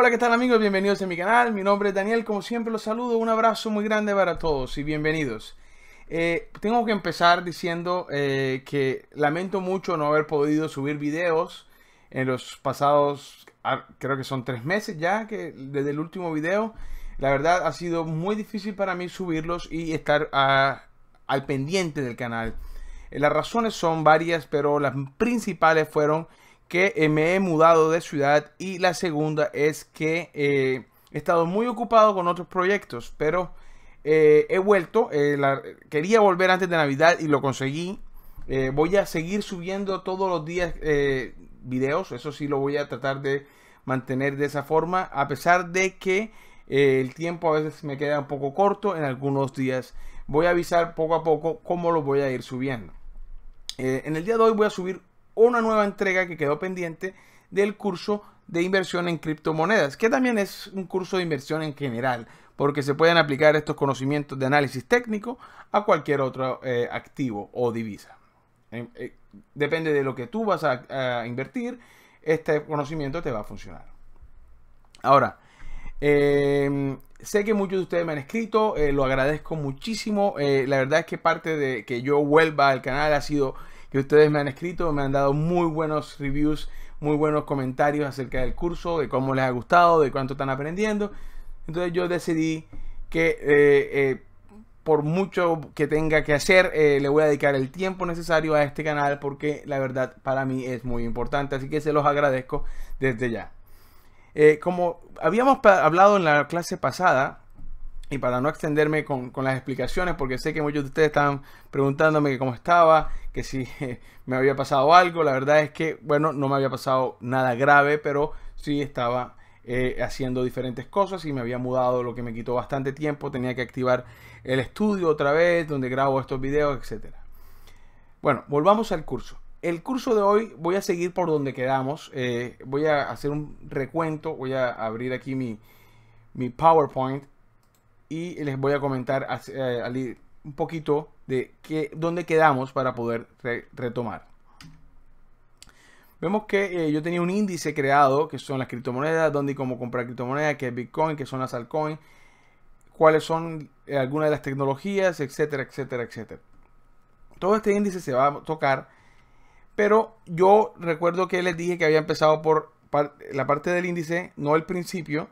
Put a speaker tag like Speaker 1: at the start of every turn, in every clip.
Speaker 1: Hola, ¿qué tal amigos? Bienvenidos a mi canal. Mi nombre es Daniel. Como siempre los saludo. Un abrazo muy grande para todos y bienvenidos. Eh, tengo que empezar diciendo eh, que lamento mucho no haber podido subir videos en los pasados, ah, creo que son tres meses ya, que desde el último video. La verdad ha sido muy difícil para mí subirlos y estar ah, al pendiente del canal. Eh, las razones son varias, pero las principales fueron que eh, me he mudado de ciudad y la segunda es que eh, he estado muy ocupado con otros proyectos, pero eh, he vuelto, quería volver antes de Navidad y lo conseguí. voy a seguir subiendo todos los días videos, eso sí lo voy a tratar de mantener de esa forma, a pesar de que el tiempo a veces me queda un poco corto en algunos días. Voy a avisar poco a poco cómo lo voy a ir subiendo. en el día de hoy voy a subir una nueva entrega que quedó pendiente del curso de inversión en criptomonedas, que también es un curso de inversión en general, porque se pueden aplicar estos conocimientos de análisis técnico a cualquier otro eh, activo o divisa. Eh, depende de lo que tú vas a, a, invertir, este conocimiento te va a funcionar. Ahora, em, sé que muchos de ustedes me han escrito, eh, lo agradezco muchísimo. la verdad es que parte de que yo vuelva al canal ha sido que ustedes me han escrito, me han dado muy buenos reviews, muy buenos comentarios acerca del curso, de cómo les ha gustado, de cuánto están aprendiendo. Entonces yo decidí que eh, eh, por mucho que tenga que hacer, eh, le voy a dedicar el tiempo necesario a este canal porque la verdad para mí es muy importante, así que se los agradezco desde ya. como habíamos hablado en la clase pasada, y para no extenderme con, con, las explicaciones, porque sé que muchos de ustedes están preguntándome cómo estaba, que si me había pasado algo. La verdad es que, bueno, no me había pasado nada grave, pero sí estaba eh, haciendo diferentes cosas y me había mudado, lo que me quitó bastante tiempo. Tenía que activar el estudio otra vez, donde grabo estos videos, etcétera Bueno, volvamos al curso. El curso de hoy voy a seguir por donde quedamos. Eh, voy a hacer un recuento, voy a abrir aquí mi, mi PowerPoint y les voy a comentar eh, un poquito de que, dónde quedamos para poder retomar. Vemos que eh, yo tenía un índice creado, que son las criptomonedas, dónde y cómo comprar criptomonedas, que es Bitcoin, que son las altcoins, cuáles son eh, algunas de las tecnologías, etcétera, etcétera, etcétera. Todo este índice se va a tocar, pero yo recuerdo que les dije que había empezado por la parte del índice, no el principio,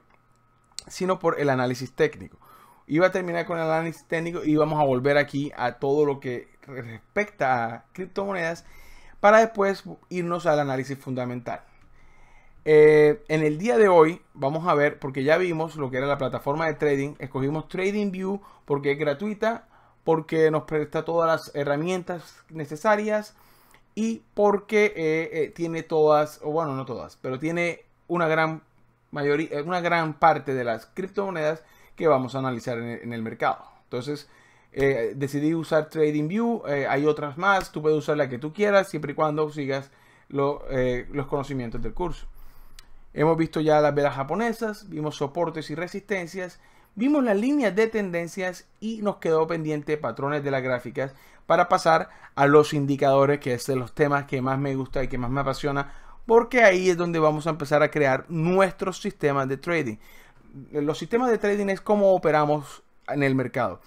Speaker 1: sino por el análisis técnico iba a terminar con el análisis técnico y vamos a volver aquí a todo lo que respecta a criptomonedas para después irnos al análisis fundamental. Eh, en el día de hoy vamos a ver, porque ya vimos lo que era la plataforma de trading, escogimos TradingView porque es gratuita, porque nos presta todas las herramientas necesarias y porque eh, eh, tiene todas, o bueno, no todas, pero tiene una gran mayoría, una gran parte de las criptomonedas que vamos a analizar en el, mercado. Entonces, eh, decidí usar TradingView, eh, hay otras más, tú puedes usar la que tú quieras, siempre y cuando sigas eh, los conocimientos del curso. Hemos visto ya las velas japonesas, vimos soportes y resistencias, vimos las líneas de tendencias y nos quedó pendiente patrones de las gráficas para pasar a los indicadores, que es de los temas que más me gusta y que más me apasiona, porque ahí es donde vamos a empezar a crear nuestros sistemas de trading los sistemas de trading es cómo operamos en el mercado.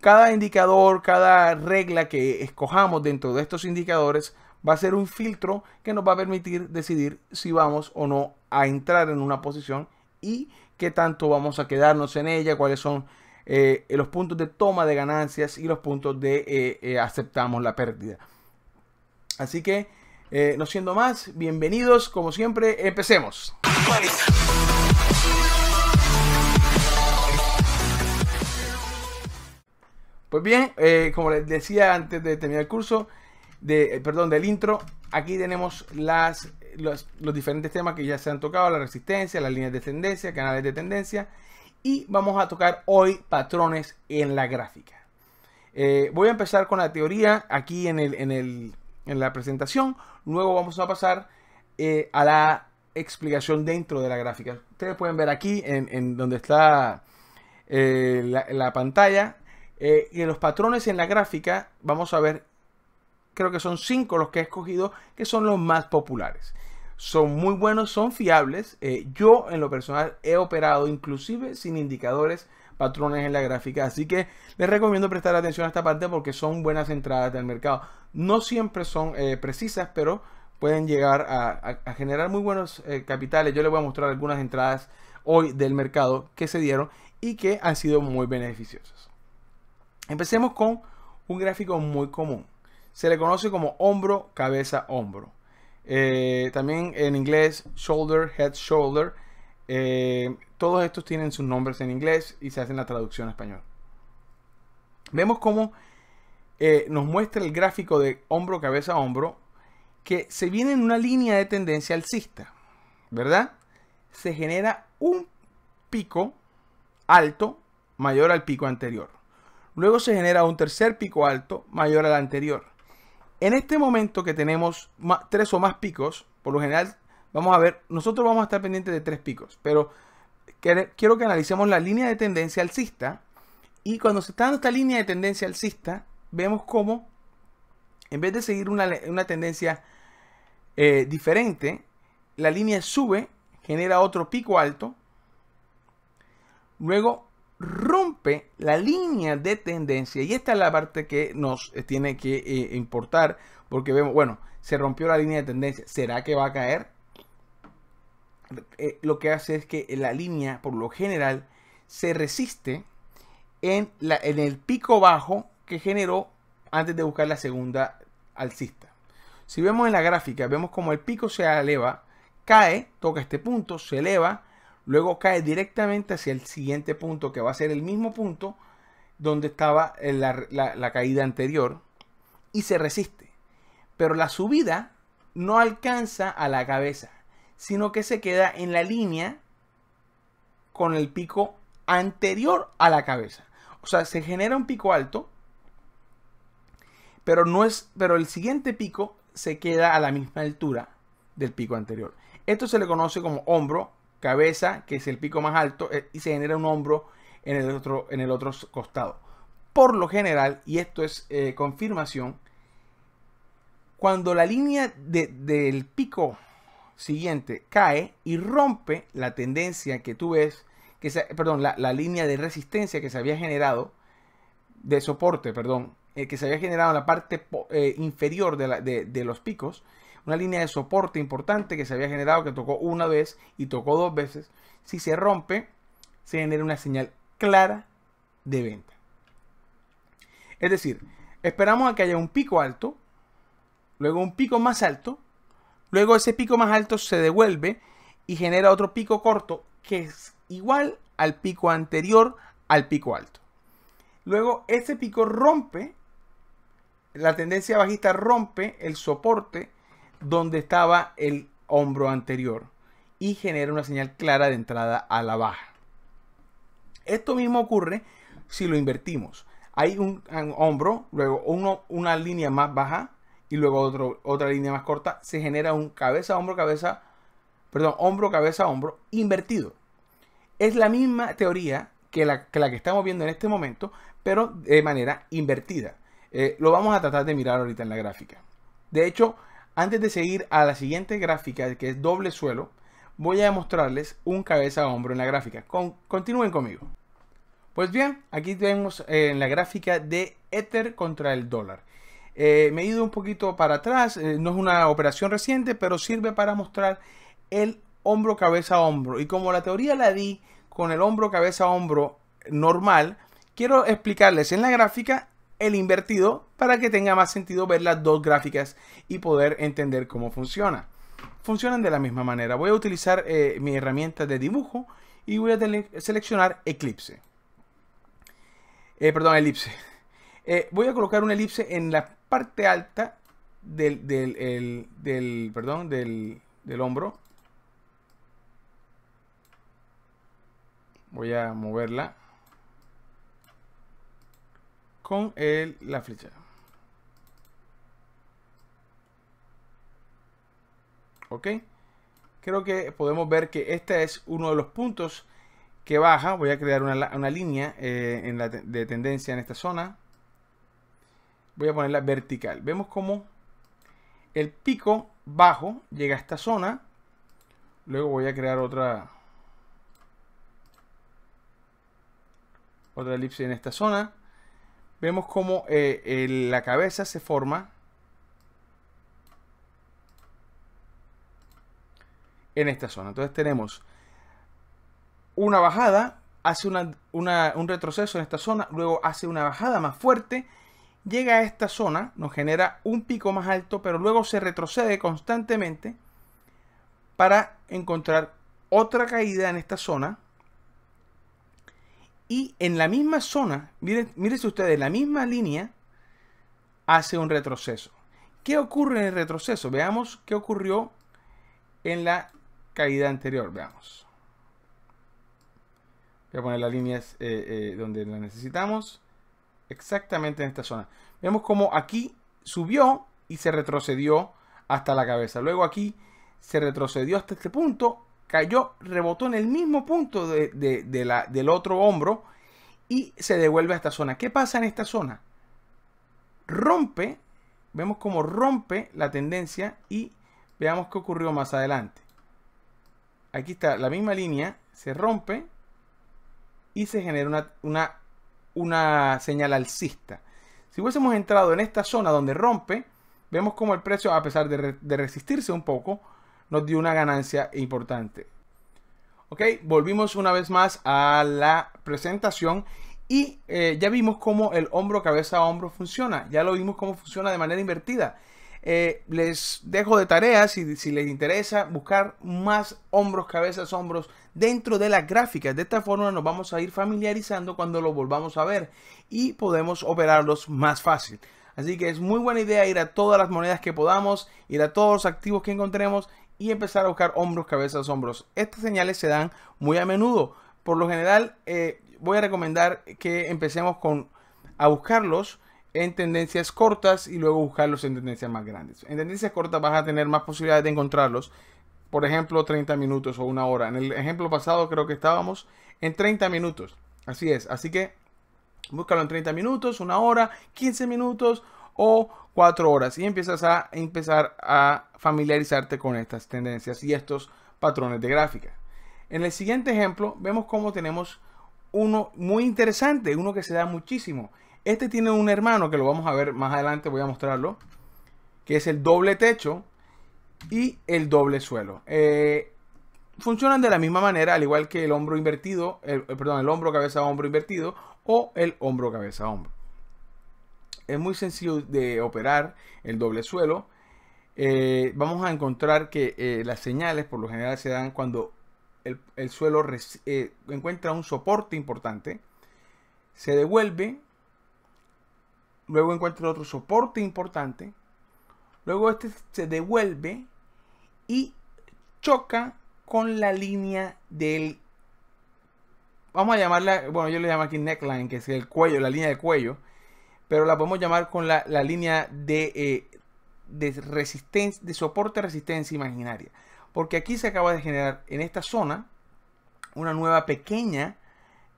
Speaker 1: Cada indicador, cada regla que escojamos dentro de estos indicadores va a ser un filtro que nos va a permitir decidir si vamos o no a entrar en una posición y qué tanto vamos a quedarnos en ella, cuáles son eh, los puntos de toma de ganancias y los puntos de eh, eh, aceptamos la pérdida. Así que, no siendo más, bienvenidos como siempre, empecemos. Pues bien, eh, como les decía antes de terminar el curso, eh, perdón, del intro, aquí tenemos las, los, diferentes temas que ya se han tocado, la resistencia, las líneas de tendencia, canales de tendencia, y vamos a tocar hoy patrones en la gráfica. Eh, voy a empezar con la teoría aquí en, la presentación, luego vamos a pasar a la explicación dentro de la gráfica. Ustedes pueden ver aquí en, donde está la pantalla eh, y los patrones en la gráfica, vamos a ver, creo que son cinco los que he escogido, que son los más populares. Son muy buenos, son fiables. Eh, yo en lo personal he operado inclusive sin indicadores patrones en la gráfica. Así que les recomiendo prestar atención a esta parte porque son buenas entradas del mercado. No siempre son eh, precisas, pero pueden llegar a, generar muy buenos eh, capitales. Yo les voy a mostrar algunas entradas hoy del mercado que se dieron y que han sido muy beneficiosas. Empecemos con un gráfico muy común. Se le conoce como hombro, cabeza, hombro. Eh, también en inglés, shoulder, head, shoulder. Eh, todos estos tienen sus nombres en inglés y se hacen la traducción a español. Vemos cómo eh, nos muestra el gráfico de hombro, cabeza, hombro, que se viene en una línea de tendencia alcista, ¿verdad? Se genera un pico alto mayor al pico anterior. Luego se genera un tercer pico alto mayor al anterior. En este momento que tenemos tres o más picos, por lo general vamos a ver, nosotros vamos a estar pendientes de tres picos, pero quiero que analicemos la línea de tendencia alcista y cuando se está dando esta línea de tendencia alcista, vemos cómo en vez de seguir una, tendencia eh, diferente, la línea sube, genera otro pico alto, luego rompe la línea de tendencia y esta es la parte que nos eh, tiene que eh, importar porque vemos, bueno, se rompió la línea de tendencia, ¿será que va a caer? Eh, lo que hace es que la línea por lo general se resiste en, la, en el pico bajo que generó antes de buscar la segunda alcista. Si vemos en la gráfica, vemos como el pico se eleva, cae, toca este punto, se eleva, Luego cae directamente hacia el siguiente punto, que va a ser el mismo punto donde estaba eh, la, caída anterior, y se resiste. Pero la subida no alcanza a la cabeza, sino que se queda en la línea con el pico anterior a la cabeza. O sea, se genera un pico alto, pero no es, pero el siguiente pico se queda a la misma altura del pico anterior. Esto se le conoce como hombro cabeza, que es el pico más alto, eh, y se genera un hombro en el otro, en el otro costado. Por lo general, y esto es eh, confirmación, cuando la línea del pico siguiente cae y rompe la tendencia que tú ves, que perdón, la, línea de resistencia que se había generado, de soporte, perdón, eh, que se había generado en la parte inferior de los picos, una línea de soporte importante que se había generado, que tocó una vez y tocó dos veces, si se rompe, se genera una señal clara de venta. Es decir, esperamos a que haya un pico alto, luego un pico más alto, luego ese pico más alto se devuelve y genera otro pico corto que es igual al pico anterior al pico alto. Luego ese pico rompe, la tendencia bajista rompe el soporte donde estaba el hombro anterior y genera una señal clara de entrada a la baja. Esto mismo ocurre si lo invertimos. Hay un, hombro, luego una línea más baja y luego otra línea más corta. Se genera un cabeza, hombro, cabeza, perdón, hombro, cabeza, hombro invertido. Es la misma teoría que la que, estamos viendo en este momento, pero de manera invertida. Eh, lo vamos a tratar de mirar ahorita en la gráfica. De hecho, antes de seguir a la siguiente gráfica, que es doble suelo, voy a mostrarles un cabeza a hombro en la gráfica. continúen conmigo. Pues bien, aquí tenemos eh, en la gráfica de Ether contra el dólar. Eh, me he ido un poquito para atrás, eh, no es una operación reciente, pero sirve para mostrar el hombro cabeza a hombro. Y como la teoría la di con el hombro cabeza a hombro normal, quiero explicarles en la gráfica el invertido para que tenga más sentido ver las dos gráficas y poder entender cómo funciona. Funcionan de la misma manera. Voy a utilizar eh, mi herramienta de dibujo y voy a seleccionar Eclipse. Eh, perdón, elipse. Eh, voy a colocar una elipse en la parte alta del, del, del perdón, del, del hombro. Voy a moverla con el, la flecha. Ok. Creo que podemos ver que este es uno de los puntos que baja. Voy a crear una, línea eh, de tendencia en esta zona. Voy a ponerla vertical. Vemos cómo el pico bajo llega a esta zona. Luego voy a crear otra, otra elipse en esta zona vemos cómo eh, la cabeza se forma en esta zona. Entonces tenemos una bajada, hace un retroceso en esta zona, luego hace una bajada más fuerte, llega a esta zona, nos genera un pico más alto, pero luego se retrocede constantemente para encontrar otra caída en esta zona y en la misma zona, miren, miren ustedes, la misma línea hace un retroceso. ¿Qué ocurre en el retroceso? Veamos qué ocurrió en la caída anterior. Veamos. Voy a poner las líneas eh, eh, donde las necesitamos. Exactamente en esta zona. Vemos cómo aquí subió y se retrocedió hasta la cabeza. Luego aquí se retrocedió hasta este punto cayó, rebotó en el mismo punto de, la, del otro hombro y se devuelve a esta zona. ¿Qué pasa en esta zona? Rompe, vemos cómo rompe la tendencia y veamos qué ocurrió más adelante. Aquí está la misma línea, se rompe y se genera una, una, señal alcista. Si hubiésemos entrado en esta zona donde rompe, vemos como el precio, a pesar de, de resistirse un poco, nos dio una ganancia importante. Ok, volvimos una vez más a la presentación y eh, ya vimos cómo el hombro cabeza a hombro funciona. Ya lo vimos cómo funciona de manera invertida. Eh, les dejo de tarea si, si, les interesa buscar más hombros, cabezas, hombros dentro de las gráficas. De esta forma nos vamos a ir familiarizando cuando lo volvamos a ver y podemos operarlos más fácil. Así que es muy buena idea ir a todas las monedas que podamos, ir a todos los activos que encontremos y empezar a buscar hombros, cabezas, hombros. Estas señales se dan muy a menudo. Por lo general, eh, voy a recomendar que empecemos con a buscarlos en tendencias cortas y luego buscarlos en tendencias más grandes. En tendencias cortas vas a tener más posibilidades de encontrarlos. Por ejemplo, 30 minutos o una hora. En el ejemplo pasado creo que estábamos en 30 minutos. Así es. Así que búscalo en 30 minutos, una hora, 15 minutos o 4 horas y empiezas a empezar a familiarizarte con estas tendencias y estos patrones de gráfica. En el siguiente ejemplo vemos cómo tenemos uno muy interesante, uno que se da muchísimo. Este tiene un hermano que lo vamos a ver más adelante, voy a mostrarlo, que es el doble techo y el doble suelo. Eh, funcionan de la misma manera, al igual que el hombro invertido, el, eh, perdón, el hombro cabeza-hombro invertido o el hombro cabeza-hombro es muy sencillo de operar el doble suelo. Eh, vamos a encontrar que eh, las señales por lo general se dan cuando el, suelo eh, encuentra un soporte importante, se devuelve, luego encuentra otro soporte importante, luego este se devuelve y choca con la línea del vamos a llamarla, bueno, yo le llamo aquí neckline, que es el cuello, la línea del cuello pero la podemos llamar con la, línea de, eh, de, soporte resistencia imaginaria. Porque aquí se acaba de generar en esta zona una nueva pequeña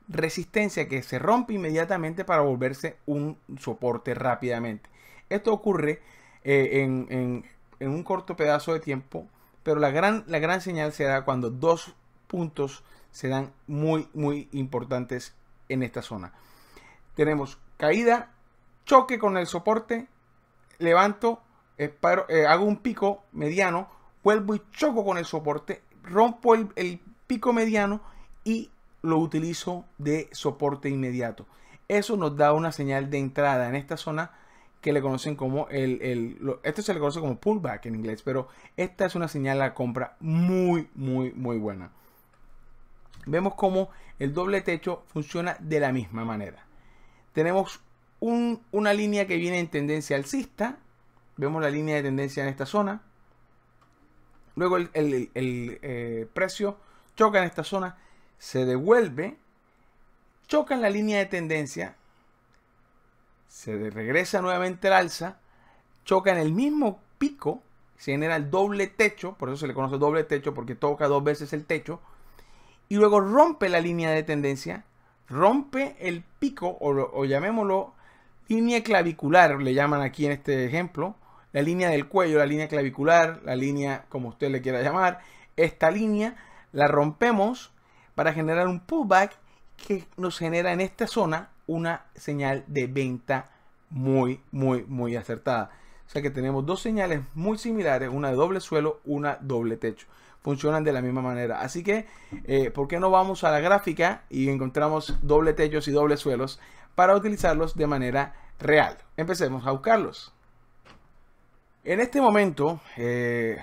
Speaker 1: resistencia que se rompe inmediatamente para volverse un soporte rápidamente. Esto ocurre eh, en, un corto pedazo de tiempo, pero la gran, la gran señal se da cuando dos puntos se dan muy, muy importantes en esta zona. Tenemos caída choque con el soporte, levanto, eh, eh, hago un pico mediano, vuelvo y choco con el soporte, rompo el, pico mediano y lo utilizo de soporte inmediato. Eso nos da una señal de entrada en esta zona que le conocen como el, el esto se le conoce como pullback en inglés, pero esta es una señal a compra muy, muy, muy buena. Vemos cómo el doble techo funciona de la misma manera. Tenemos una línea que viene en tendencia alcista. Vemos la línea de tendencia en esta zona. Luego el, eh, precio choca en esta zona, se devuelve, choca en la línea de tendencia, se regresa nuevamente al alza, choca en el mismo pico, se genera el doble techo, por eso se le conoce doble techo porque toca dos veces el techo, y luego rompe la línea de tendencia, rompe el pico o llamémoslo Línea clavicular, le llaman aquí en este ejemplo, la línea del cuello, la línea clavicular, la línea como usted le quiera llamar, esta línea la rompemos para generar un pullback que nos genera en esta zona una señal de venta muy, muy, muy acertada. O sea que tenemos dos señales muy similares, una de doble suelo, una doble techo. Funcionan de la misma manera. Así que, eh, ¿por qué no vamos a la gráfica y encontramos doble techos y doble suelos? para utilizarlos de manera real. Empecemos a buscarlos. En este momento, eh,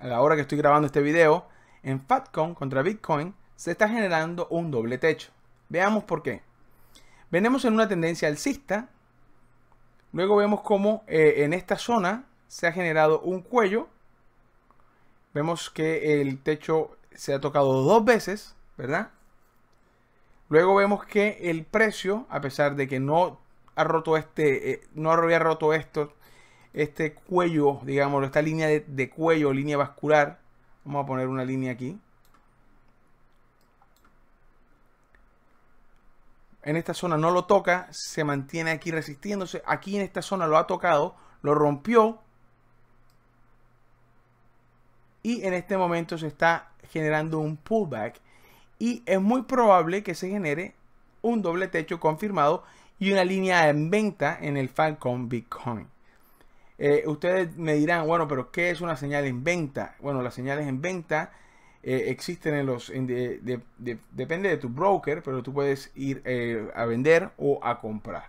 Speaker 1: a la hora que estoy grabando este video, en Fatcon contra Bitcoin se está generando un doble techo. Veamos por qué. Venimos en una tendencia alcista, luego vemos cómo eh, en esta zona se ha generado un cuello, vemos que el techo se ha tocado dos veces, ¿verdad? Luego vemos que el precio, a pesar de que no ha roto este, eh, no había roto esto, este cuello, digamos, esta línea de cuello, línea vascular, vamos a poner una línea aquí. En esta zona no lo toca, se mantiene aquí resistiéndose. Aquí en esta zona lo ha tocado, lo rompió. Y en este momento se está generando un pullback y es muy probable que se genere un doble techo confirmado y una línea en venta en el Falcon Bitcoin. Eh, ustedes me dirán, bueno, pero ¿qué es una señal en venta? Bueno, las señales en venta eh, existen en los... depende de tu broker, pero tú puedes ir eh, a vender o a comprar.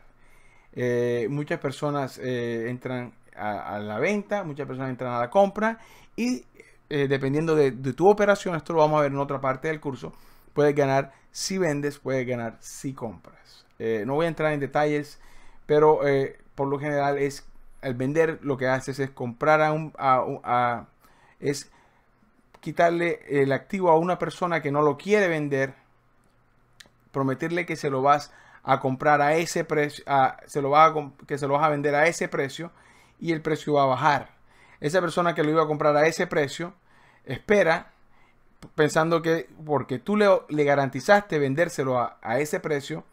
Speaker 1: muchas personas entran a, la venta, muchas personas entran a la compra y dependiendo de tu operación, esto lo vamos a ver en otra parte del curso, puedes ganar si vendes, puedes ganar si compras. Eh, no voy a entrar en detalles, pero eh, por lo general es al vender lo que haces es comprar a un... A, es quitarle el activo a una persona que no lo quiere vender, prometerle que se lo vas a comprar a ese precio, se lo vas a, que se lo vas a vender a ese precio y el precio va a bajar. Esa persona que lo iba a comprar a ese precio espera pensando que porque tú le, le garantizaste vendérselo a, ese precio,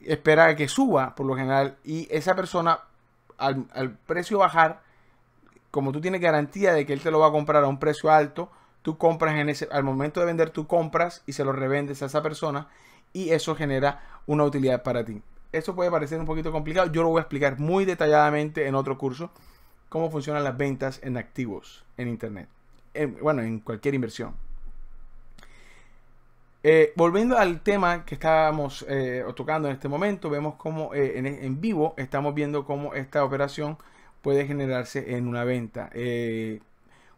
Speaker 1: espera que suba por lo general y esa persona al, precio bajar, como tú tienes garantía de que él te lo va a comprar a un precio alto, tú compras en ese, al momento de vender tú compras y se lo revendes a esa persona y eso genera una utilidad para ti. Eso puede parecer un poquito complicado, yo lo voy a explicar muy detalladamente en otro curso, cómo funcionan las ventas en activos en Internet, bueno, en cualquier inversión. Eh, volviendo al tema que estábamos eh, tocando en este momento, vemos cómo eh, en, vivo estamos viendo cómo esta operación puede generarse en una venta.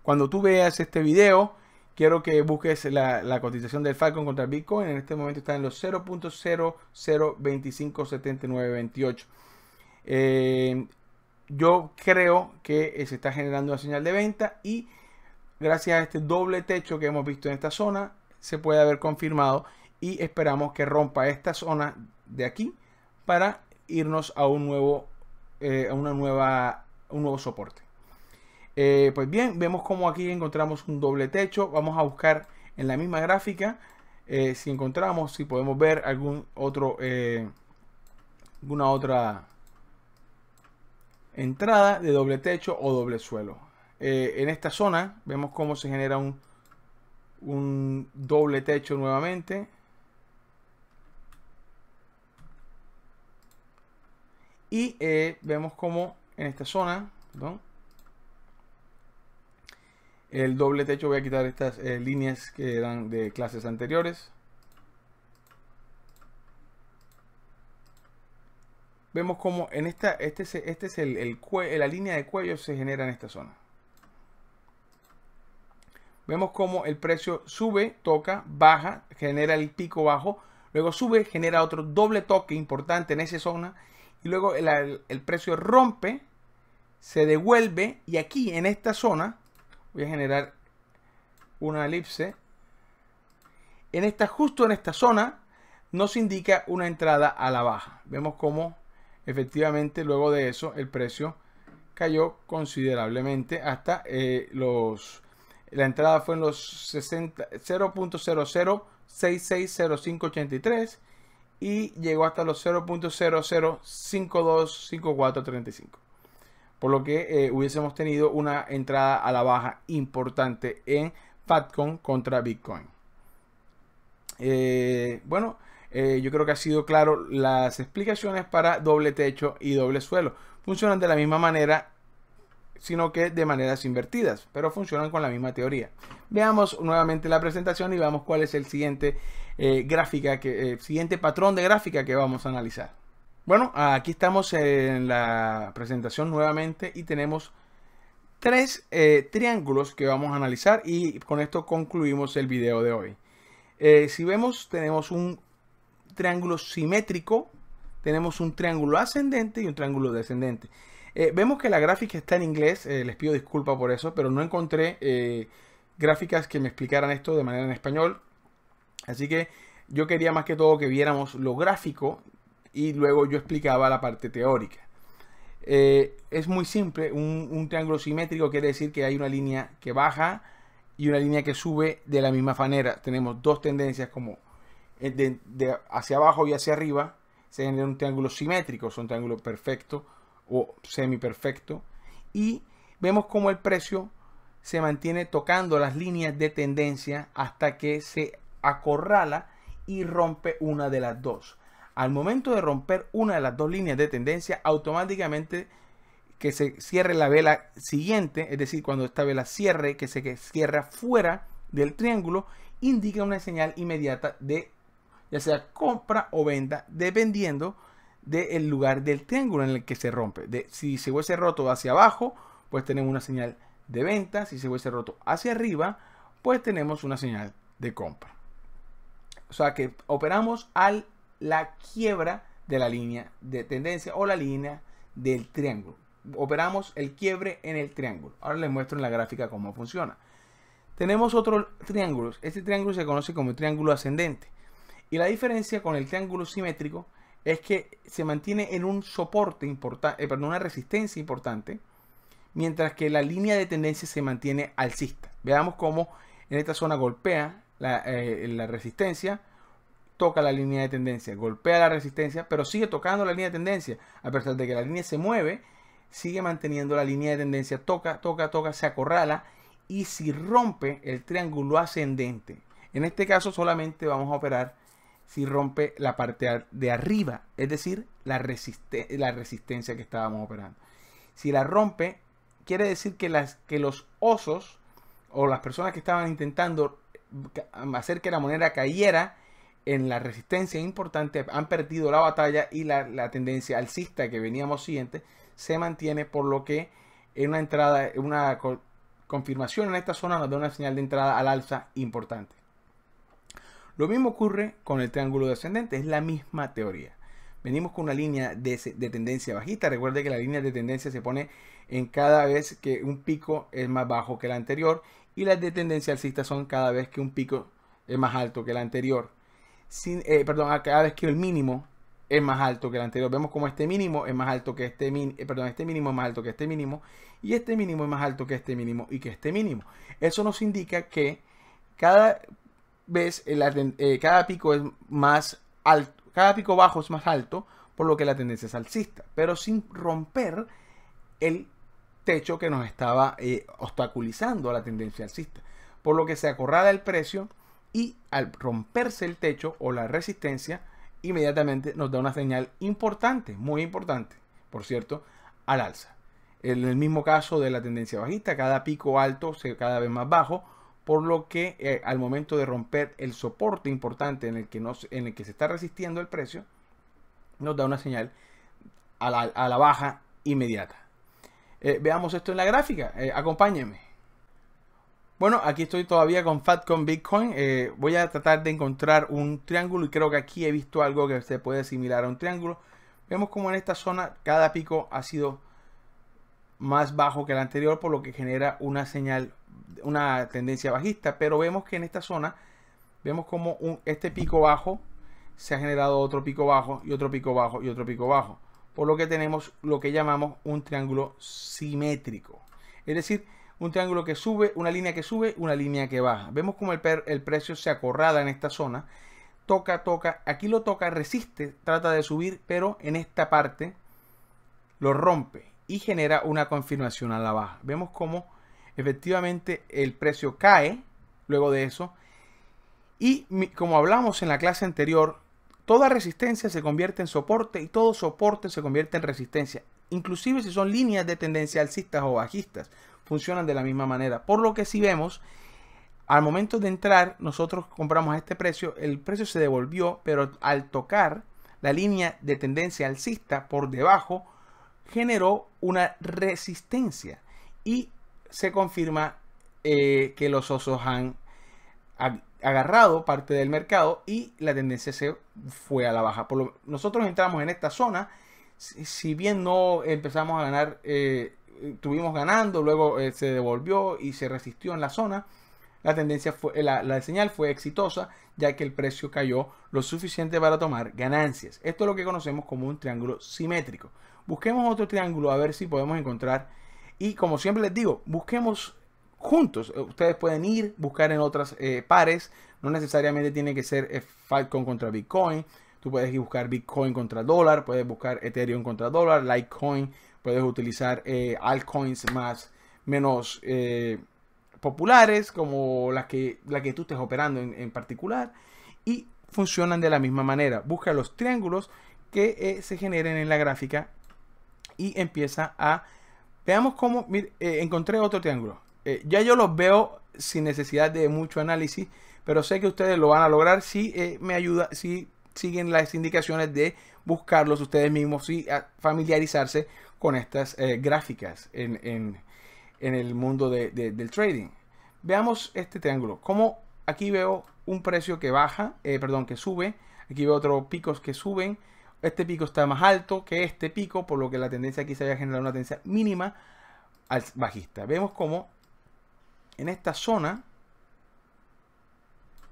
Speaker 1: cuando tú veas este video, quiero que busques la, cotización del Falcon contra Bitcoin. En este momento está en los 0.00257928. yo creo que se está generando una señal de venta y gracias a este doble techo que hemos visto en esta zona, se puede haber confirmado y esperamos que rompa esta zona de aquí para irnos a un nuevo, eh, a una nueva, un nuevo soporte. Eh, pues bien, vemos como aquí encontramos un doble techo. Vamos a buscar en la misma gráfica eh, si encontramos, si podemos ver algún otro, alguna otra entrada de doble techo o doble suelo. en esta zona vemos cómo se genera un un doble techo nuevamente. Y eh, vemos como en esta zona, el doble techo, voy a quitar estas eh, líneas que eran de clases anteriores. Vemos como en esta, este, este es el, el la línea de cuello se genera en esta zona vemos cómo el precio sube, toca, baja, genera el pico bajo, luego sube, genera otro doble toque importante en esa zona y luego el, precio rompe, se devuelve y aquí en esta zona voy a generar una elipse. En esta, justo en esta zona nos indica una entrada a la baja. Vemos cómo efectivamente luego de eso el precio cayó considerablemente hasta eh, los la entrada fue en los 0.00660583 y llegó hasta los 0.00525435. Por lo que eh, hubiésemos tenido una entrada a la baja importante en Fatcon contra Bitcoin. Eh, bueno, eh, yo creo que ha sido claro las explicaciones para doble techo y doble suelo. Funcionan de la misma manera sino que de maneras invertidas, pero funcionan con la misma teoría. Veamos nuevamente la presentación y veamos cuál es el siguiente eh, gráfica, que, eh, siguiente patrón de gráfica que vamos a analizar. Bueno, aquí estamos en la presentación nuevamente y tenemos tres eh, triángulos que vamos a analizar y con esto concluimos el video de hoy. si vemos, tenemos un triángulo simétrico, tenemos un triángulo ascendente y un triángulo descendente. Eh, vemos que la gráfica está en inglés, eh, les pido disculpa por eso, pero no encontré eh, gráficas que me explicaran esto de manera en español. Así que yo quería más que todo que viéramos lo gráfico y luego yo explicaba la parte teórica. es muy simple, un, triángulo simétrico quiere decir que hay una línea que baja y una línea que sube de la misma manera. Tenemos dos tendencias como hacia abajo y hacia arriba. Se genera un triángulo simétrico, es un triángulo perfecto o semiperfecto. Y vemos como el precio se mantiene tocando las líneas de tendencia hasta que se acorrala y rompe una de las dos. Al momento de romper una de las dos líneas de tendencia, automáticamente que se cierre la vela siguiente, es decir, cuando esta vela cierre, que se cierra fuera del triángulo, indica una señal inmediata de ya sea compra o venta, dependiendo del lugar del triángulo en el que se rompe. De, si se hubiese roto hacia abajo, pues tenemos una señal de venta. Si se hubiese roto hacia arriba, pues tenemos una señal de compra. O sea que operamos a la quiebra de la línea de tendencia o la línea del triángulo. Operamos el quiebre en el triángulo. Ahora les muestro en la gráfica cómo funciona. Tenemos otro triángulo. Este triángulo se conoce como triángulo ascendente. Y la diferencia con el triángulo simétrico es que se mantiene en un soporte importante, eh, perdón, una resistencia importante, mientras que la línea de tendencia se mantiene alcista. Veamos cómo en esta zona golpea la, eh, la resistencia, toca la línea de tendencia, golpea la resistencia, pero sigue tocando la línea de tendencia, a pesar de que la línea se mueve, sigue manteniendo la línea de tendencia, toca, toca, toca, se acorrala y si rompe el triángulo ascendente. En este caso solamente vamos a operar si rompe la parte de arriba, es decir, la, resistencia que estábamos operando. Si la rompe, quiere decir que, los osos o las personas que estaban intentando hacer que la moneda cayera en la resistencia importante han perdido la batalla y la, tendencia alcista que veníamos siguiente se mantiene, por lo que en una entrada, una confirmación en esta zona nos da una señal de entrada al alza importante. Lo mismo ocurre con el triángulo descendente, es la misma teoría. Venimos con una línea de, tendencia bajista. Recuerde que la línea de tendencia se pone en cada vez que un pico es más bajo que el anterior y las de tendencia alcista son cada vez que un pico es más alto que el anterior. Sin, eh, perdón, cada vez que el mínimo es más alto que el anterior. Vemos como este mínimo es más alto que este eh, perdón, este mínimo es más alto que este mínimo y este mínimo es más alto que este mínimo y que este mínimo. Eso nos indica que cada ves, eh, cada pico es más alto, cada pico bajo es más alto, por lo que la tendencia es alcista, pero sin romper el techo que nos estaba eh, obstaculizando a la tendencia alcista, por lo que se acorrala el precio y al romperse el techo o la resistencia, inmediatamente nos da una señal importante, muy importante, por cierto, al alza. En el mismo caso de la tendencia bajista, cada pico alto se cada vez más bajo, por lo que eh, al momento de romper el soporte importante en el que, en el que se está resistiendo el precio, nos da una señal a la, baja inmediata. Eh, veamos esto en la gráfica, eh, acompáñenme. Bueno, aquí estoy todavía con Fatcon Bitcoin. voy a tratar de encontrar un triángulo y creo que aquí he visto algo que se puede asimilar a un triángulo. Vemos como en esta zona cada pico ha sido más bajo que el anterior, por lo que genera una señal, una tendencia bajista. Pero vemos que en esta zona, vemos como este pico bajo se ha generado otro pico bajo y otro pico bajo y otro pico bajo. Por lo que tenemos lo que llamamos un triángulo simétrico. Es decir, un triángulo que sube, una línea que sube, una línea que baja. Vemos como el, el precio se acorrala en esta zona. Toca, toca, aquí lo toca, resiste, trata de subir, pero en esta parte lo rompe y genera una confirmación a la baja. Vemos cómo efectivamente el precio cae luego de eso. Y como hablamos en la clase anterior, toda resistencia se convierte en soporte y todo soporte se convierte en resistencia. Inclusive si son líneas de tendencia alcistas o bajistas, funcionan de la misma manera. Por lo que si vemos, al momento de entrar, nosotros compramos a este precio, el precio se devolvió, pero al tocar la línea de tendencia alcista por debajo, generó una resistencia y se confirma eh, que los osos han agarrado parte del mercado y la tendencia se fue a la baja. Por nosotros entramos en esta zona, si, bien no empezamos a ganar, estuvimos eh, tuvimos ganando, luego eh, se devolvió y se resistió en la zona. La tendencia fue, eh, la, señal fue exitosa ya que el precio cayó lo suficiente para tomar ganancias. Esto es lo que conocemos como un triángulo simétrico. Busquemos otro triángulo a ver si podemos encontrar y como siempre les digo, busquemos juntos. Eh, ustedes pueden ir, buscar en otras eh, pares. No necesariamente tiene que ser Falcon contra Bitcoin. Tú puedes ir buscar Bitcoin contra dólar, puedes buscar Ethereum contra dólar, Litecoin, puedes utilizar altcoins más menos populares como las que, la que tú estés operando en, en, particular y funcionan de la misma manera. Busca los triángulos que eh, se generen en la gráfica y empieza a... Veamos cómo... Eh, encontré otro triángulo. Eh, ya yo los veo sin necesidad de mucho análisis, pero sé que ustedes lo van a lograr si me ayuda, si siguen las indicaciones de buscarlos ustedes mismos y familiarizarse con estas gráficas en, en en el mundo del trading. Veamos este triángulo. Como aquí veo un precio que baja, eh, perdón, que sube. Aquí veo otros picos que suben. Este pico está más alto que este pico, por lo que la tendencia aquí se había generado una tendencia mínima al bajista. Vemos como en esta zona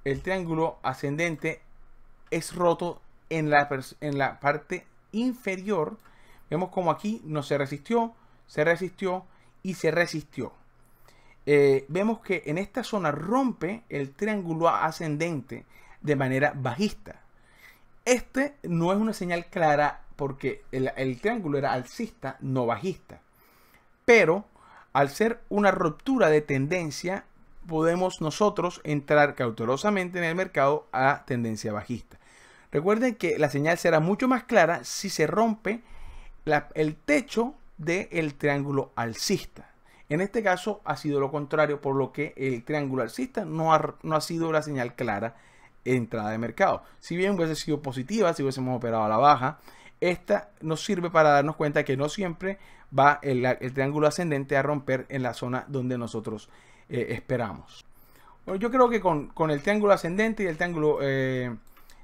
Speaker 1: el triángulo ascendente es roto en la, en la parte inferior. Vemos como aquí no se resistió, se resistió, y se resistió. Eh, vemos que en esta zona rompe el triángulo ascendente de manera bajista. Este no es una señal clara porque el, triángulo era alcista, no bajista. Pero al ser una ruptura de tendencia, podemos nosotros entrar cautelosamente en el mercado a tendencia bajista. Recuerden que la señal será mucho más clara si se rompe el techo del triángulo alcista. En este caso ha sido lo contrario, por lo que el triángulo alcista no ha, no ha sido la señal clara entrada de mercado. Si bien hubiese sido positiva, si hubiésemos operado a la baja, esta nos sirve para darnos cuenta que no siempre va el, triángulo ascendente a romper en la zona donde nosotros eh, esperamos. yo creo que con, el triángulo ascendente y el triángulo eh,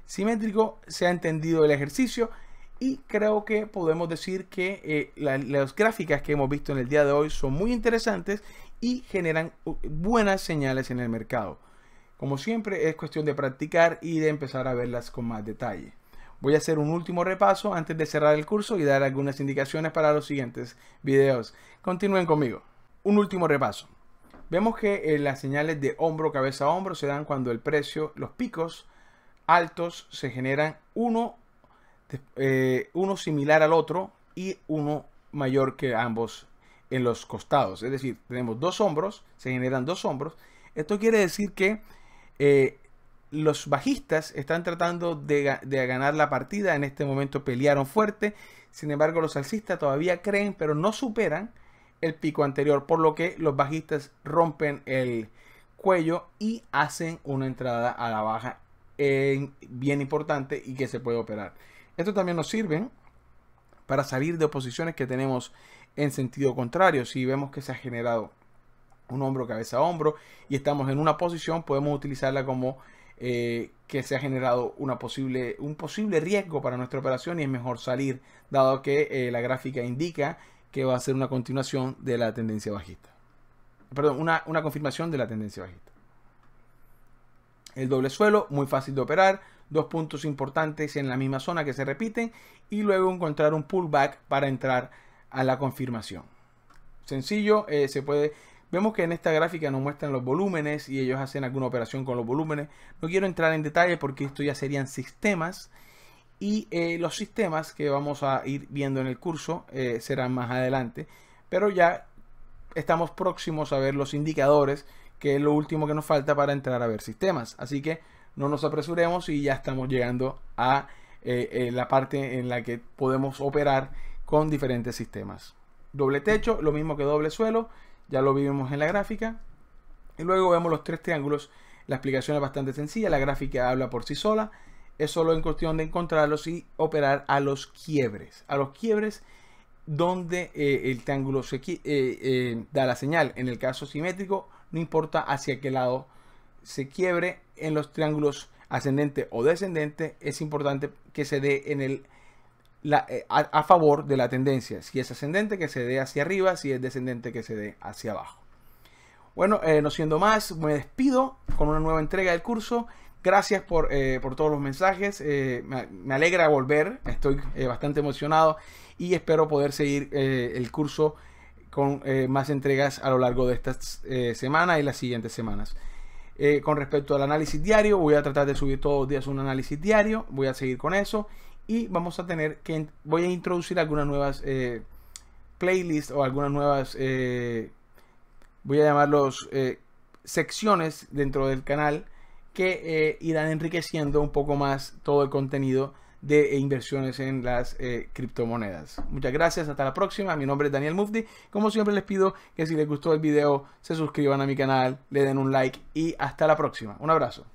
Speaker 1: simétrico se ha entendido el ejercicio. Y creo que podemos decir que eh, las gráficas que hemos visto en el día de hoy son muy interesantes y generan uh, buenas señales en el mercado. Como siempre es cuestión de practicar y de empezar a verlas con más detalle. Voy a hacer un último repaso antes de cerrar el curso y dar algunas indicaciones para los siguientes videos. Continúen conmigo. Un último repaso. Vemos que eh, las señales de hombro, cabeza a hombro se dan cuando el precio, los picos altos se generan uno este, eh, uno similar al otro y uno mayor que ambos en los costados. Es decir, tenemos dos hombros, se generan dos hombros. Esto quiere decir que eh, los bajistas están tratando de, ganar la partida. En este momento pelearon fuerte. Sin embargo, los alcistas todavía creen, pero no superan el pico anterior. Por lo que los bajistas rompen el cuello y hacen una entrada a la baja eh, bien importante y que se puede operar. Esto también nos sirve para salir de posiciones que tenemos en sentido contrario. Si vemos que se ha generado un hombro cabeza a hombro y estamos en una posición, podemos utilizarla como eh, que se ha generado una posible, un posible riesgo para nuestra operación y es mejor salir, dado que eh, la gráfica indica que va a ser una continuación de la tendencia bajista. Perdón, una, una confirmación de la tendencia bajista. El doble suelo, muy fácil de operar dos puntos importantes en la misma zona que se repiten y luego encontrar un pullback para entrar a la confirmación. Sencillo, eh, se puede... Vemos que en esta gráfica nos muestran los volúmenes y ellos hacen alguna operación con los volúmenes. No quiero entrar en detalle porque esto ya serían sistemas y eh, los sistemas que vamos a ir viendo en el curso eh, serán más adelante. Pero ya estamos próximos a ver los indicadores que es lo último que nos falta para entrar a ver sistemas. Así que no nos apresuremos y ya estamos llegando a eh, eh, la parte en la que podemos operar con diferentes sistemas. Doble techo, lo mismo que doble suelo, ya lo vimos en la gráfica. Y luego vemos los tres triángulos. La explicación es bastante sencilla, la gráfica habla por sí sola. Es solo en cuestión de encontrarlos y operar a los quiebres. A los quiebres donde eh, el triángulo se, da la señal. En el caso simétrico, no importa hacia qué lado se quiebre, en los triángulos ascendente o descendente, es importante que se dé en el, eh, a, favor de la tendencia. Si es ascendente, que se dé hacia arriba, si es descendente, que se dé hacia abajo. Bueno, eh, no siendo más, me despido con una nueva entrega del curso. Gracias por, eh, todos los mensajes. me, me, alegra volver. Estoy bastante emocionado y espero poder seguir el curso con más entregas a lo largo de esta semana y las siguientes semanas. Eh, con respecto al análisis diario. Voy a tratar de subir todos los días un análisis diario. Voy a seguir con eso. Y vamos a tener que... Voy a introducir algunas nuevas eh, playlists o algunas nuevas... Eh, voy a llamarlos secciones dentro del canal que irán enriqueciendo un poco más todo el contenido de inversiones en las eh, criptomonedas. Muchas gracias, hasta la próxima. Mi nombre es Daniel Mufti. Como siempre les pido que si les gustó el video se suscriban a mi canal, le den un like y hasta la próxima. Un abrazo.